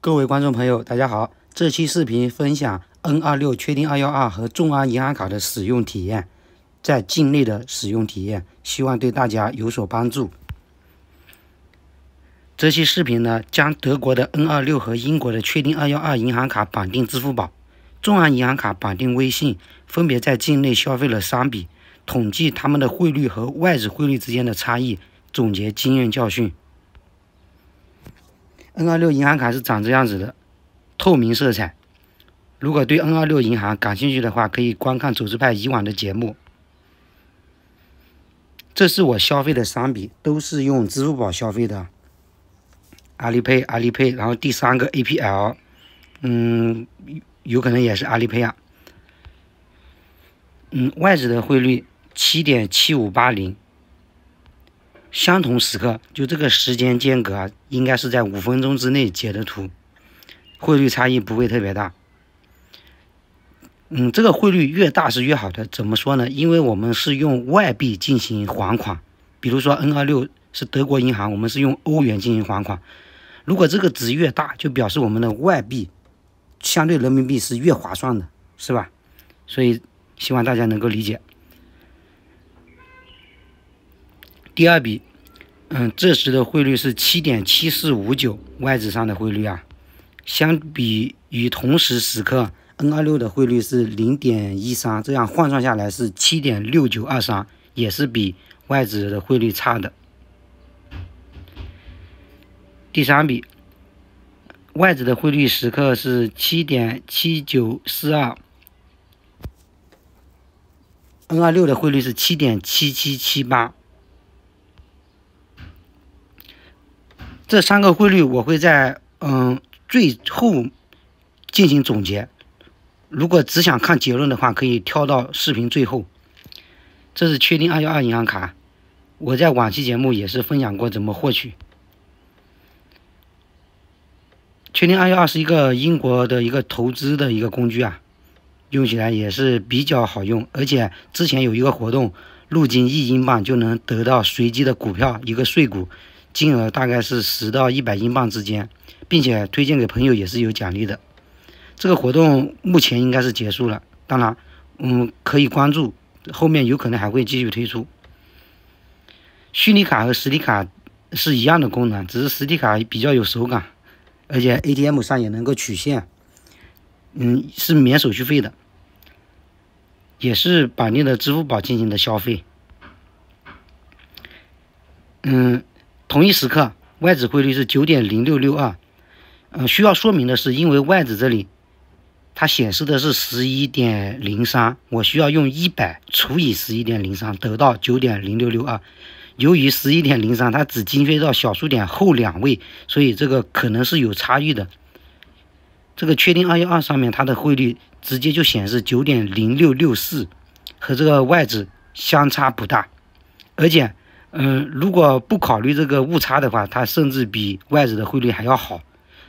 各位观众朋友，大家好！这期视频分享 N 二六、确定二幺二和众安银行卡的使用体验，在境内的使用体验，希望对大家有所帮助。这期视频呢，将德国的 N 二六和英国的确定二幺二银行卡绑定支付宝，众安银行卡绑定微信，分别在境内消费了三笔，统计他们的汇率和外资汇率之间的差异，总结经验教训。N 二六银行卡是长这样子的，透明色彩。如果对 N 二六银行感兴趣的话，可以观看走织派以往的节目。这是我消费的商品，都是用支付宝消费的，阿里佩阿里佩，然后第三个 A P L，嗯，有可能也是阿里佩啊。嗯，外资的汇率七点七五八零。相同时刻，就这个时间间隔啊，应该是在五分钟之内截的图，汇率差异不会特别大。嗯，这个汇率越大是越好的，怎么说呢？因为我们是用外币进行还款，比如说 N 二六是德国银行，我们是用欧元进行还款。如果这个值越大，就表示我们的外币相对人民币是越划算的，是吧？所以希望大家能够理解。第二笔，嗯，这时的汇率是七点七四五九外指上的汇率啊，相比于同时时刻 N 二六的汇率是零点一三，这样换算下来是七点六九二三，也是比外指的汇率差的。第三笔，外资的汇率时刻是七点七九四二，N 二六的汇率是七点七七七八。这三个汇率我会在嗯最后进行总结。如果只想看结论的话，可以跳到视频最后。这是确定二幺二银行卡，我在往期节目也是分享过怎么获取。确定二幺二是一个英国的一个投资的一个工具啊，用起来也是比较好用，而且之前有一个活动，入金一英镑就能得到随机的股票一个税股。金额大概是十到一百英镑之间，并且推荐给朋友也是有奖励的。这个活动目前应该是结束了，当然，嗯，可以关注，后面有可能还会继续推出。虚拟卡和实体卡是一样的功能，只是实体卡比较有手感，而且 ATM 上也能够取现，嗯，是免手续费的，也是绑定的支付宝进行的消费，嗯。同一时刻，外币汇率是九点零六六二。嗯，需要说明的是，因为外币这里它显示的是十一点零三，我需要用一百除以十一点零三得到九点零六六二。由于十一点零三它只精确到小数点后两位，所以这个可能是有差异的。这个确定二幺二上面它的汇率直接就显示九点零六六四，和这个外币相差不大，而且。嗯，如果不考虑这个误差的话，它甚至比外资的汇率还要好。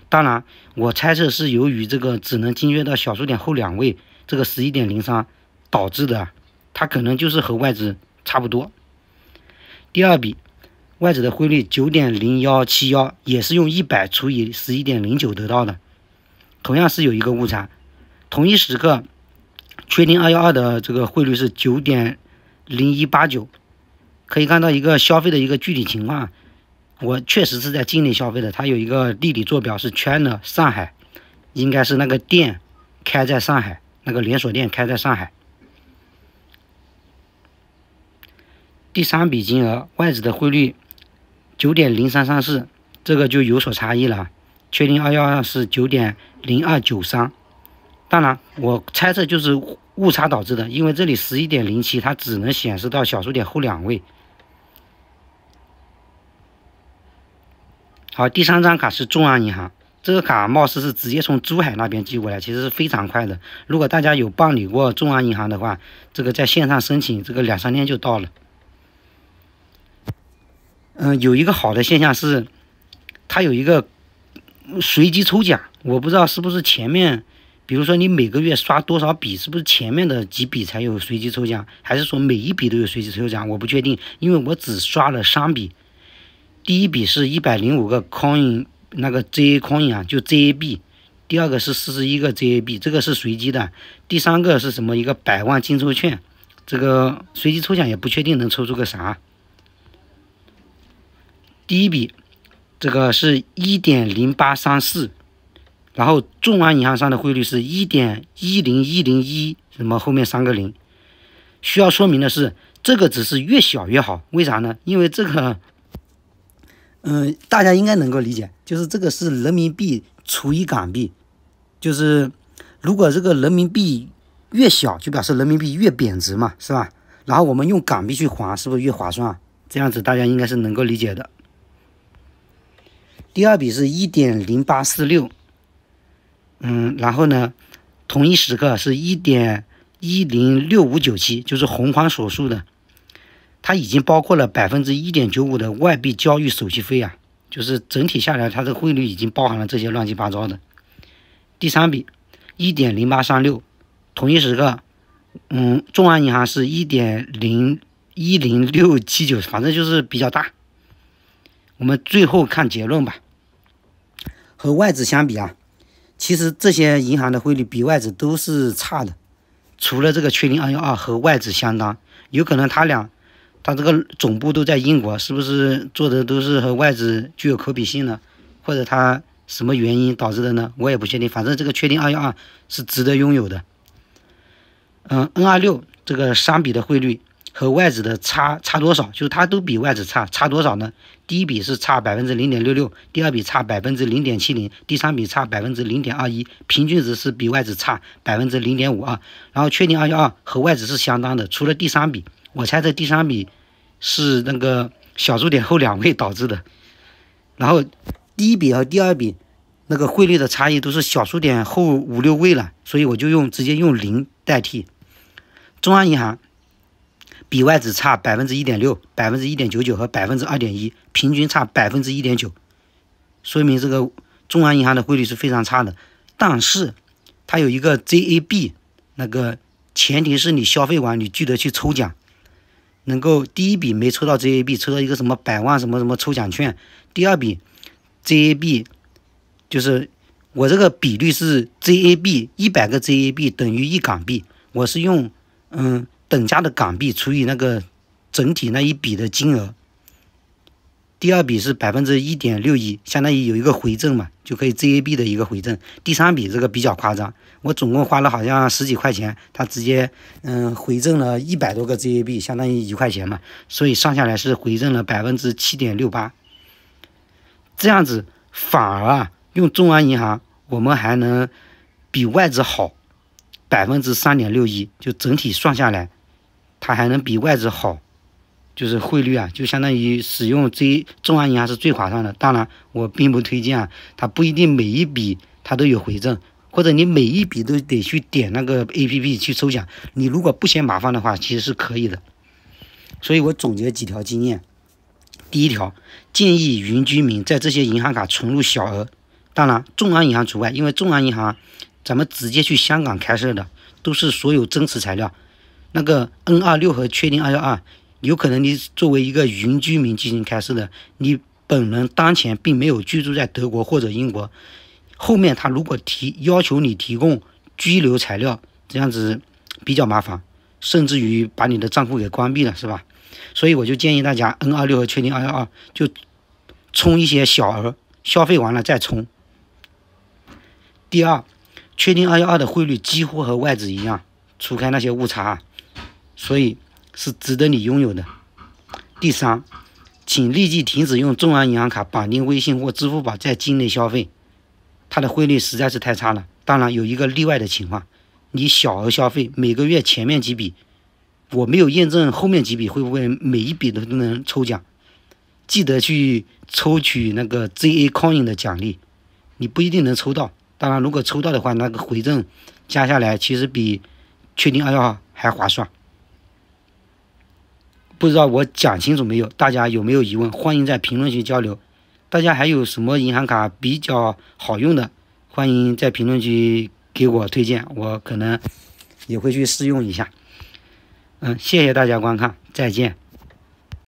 当然，我猜测是由于这个只能精确到小数点后两位，这个十一点零三导致的，它可能就是和外资差不多。第二笔，外资的汇率九点零幺七幺也是用一百除以十一点零九得到的，同样是有一个误差。同一时刻，确定二幺二的这个汇率是九点零一八九。可以看到一个消费的一个具体情况，我确实是在境内消费的，它有一个地理坐标是圈的上海，应该是那个店开在上海，那个连锁店开在上海。第三笔金额外资的汇率九点零三三四，这个就有所差异了，确定二幺二是九点零二九三，当然我猜测就是误差导致的，因为这里十一点零七它只能显示到小数点后两位。好，第三张卡是中安银行，这个卡貌似是直接从珠海那边寄过来，其实是非常快的。如果大家有办理过中安银行的话，这个在线上申请，这个两三天就到了。嗯，有一个好的现象是，它有一个随机抽奖，我不知道是不是前面，比如说你每个月刷多少笔，是不是前面的几笔才有随机抽奖，还是说每一笔都有随机抽奖？我不确定，因为我只刷了三笔。第一笔是一百零五个 coin，那个 Z coin 啊，就 ZB。第二个是四十一个 ZB，这个是随机的。第三个是什么？一个百万金抽券，这个随机抽奖也不确定能抽出个啥。第一笔，这个是一点零八三四，然后众安银行上的汇率是一点一零一零一，什么后面三个零。需要说明的是，这个只是越小越好，为啥呢？因为这个。嗯，大家应该能够理解，就是这个是人民币除以港币，就是如果这个人民币越小，就表示人民币越贬值嘛，是吧？然后我们用港币去还，是不是越划算？这样子大家应该是能够理解的。第二笔是一点零八四六，嗯，然后呢，同一时刻是一点一零六五九七，就是红框所述的。它已经包括了百分之一点九五的外币交易手续费啊，就是整体下来，它的汇率已经包含了这些乱七八糟的。第三笔，一点零八三六，同一时刻，嗯，中安银行是一点零一零六七九，反正就是比较大。我们最后看结论吧。和外资相比啊，其实这些银行的汇率比外资都是差的，除了这个缺零二幺二和外资相当，有可能它俩。它这个总部都在英国，是不是做的都是和外资具有可比性呢？或者它什么原因导致的呢？我也不确定。反正这个确定二幺二是值得拥有的。嗯，N 二六这个三笔的汇率和外资的差差多少？就是它都比外资差差多少呢？第一笔是差百分之零点六六，第二笔差百分之零点七零，第三笔差百分之零点二一，平均值是比外资差百分之零点五二。然后确定二幺二和外资是相当的，除了第三笔。我猜这第三笔是那个小数点后两位导致的，然后第一笔和第二笔那个汇率的差异都是小数点后五六位了，所以我就用直接用零代替。中央银行比外资差百分之一点六、百分之一点九九和百分之二点一，平均差百分之一点九，说明这个中央银行的汇率是非常差的。但是它有一个 ZAB，那个前提是你消费完你记得去抽奖。能够第一笔没抽到 JAB，抽到一个什么百万什么什么抽奖券。第二笔 JAB，就是我这个比率是 JAB 一百个 JAB 等于一港币，我是用嗯等价的港币除以那个整体那一笔的金额。第二笔是百分之一点六一，相当于有一个回正嘛，就可以 z A B 的一个回正。第三笔这个比较夸张，我总共花了好像十几块钱，它直接嗯回正了一百多个 z A B，相当于一块钱嘛，所以上下来是回正了百分之七点六八。这样子反而啊，用中安银行我们还能比外资好百分之三点六一，就整体算下来，它还能比外资好。就是汇率啊，就相当于使用最中安银行是最划算的。当然，我并不推荐啊，它不一定每一笔它都有回赠，或者你每一笔都得去点那个 A P P 去抽奖。你如果不嫌麻烦的话，其实是可以的。所以我总结几条经验：第一条，建议云居民在这些银行卡存入小额，当然中安银行除外，因为中安银行咱们直接去香港开设的，都是所有真实材料，那个 N 二六和确定二幺二。有可能你作为一个云居民进行开设的，你本人当前并没有居住在德国或者英国，后面他如果提要求你提供居留材料，这样子比较麻烦，甚至于把你的账户给关闭了，是吧？所以我就建议大家 N 二六和确定二幺二就充一些小额，消费完了再充。第二，确定二幺二的汇率几乎和外资一样，除开那些误差，所以。是值得你拥有的。第三，请立即停止用众安银行卡绑定微信或支付宝在境内消费，它的汇率实在是太差了。当然有一个例外的情况，你小额消费每个月前面几笔，我没有验证后面几笔会不会每一笔都都能抽奖。记得去抽取那个 ZA Coin 的奖励，你不一定能抽到。当然，如果抽到的话，那个回赠加下来其实比确定二幺二还划算。不知道我讲清楚没有？大家有没有疑问？欢迎在评论区交流。大家还有什么银行卡比较好用的？欢迎在评论区给我推荐，我可能也会去试用一下。嗯，谢谢大家观看，再见。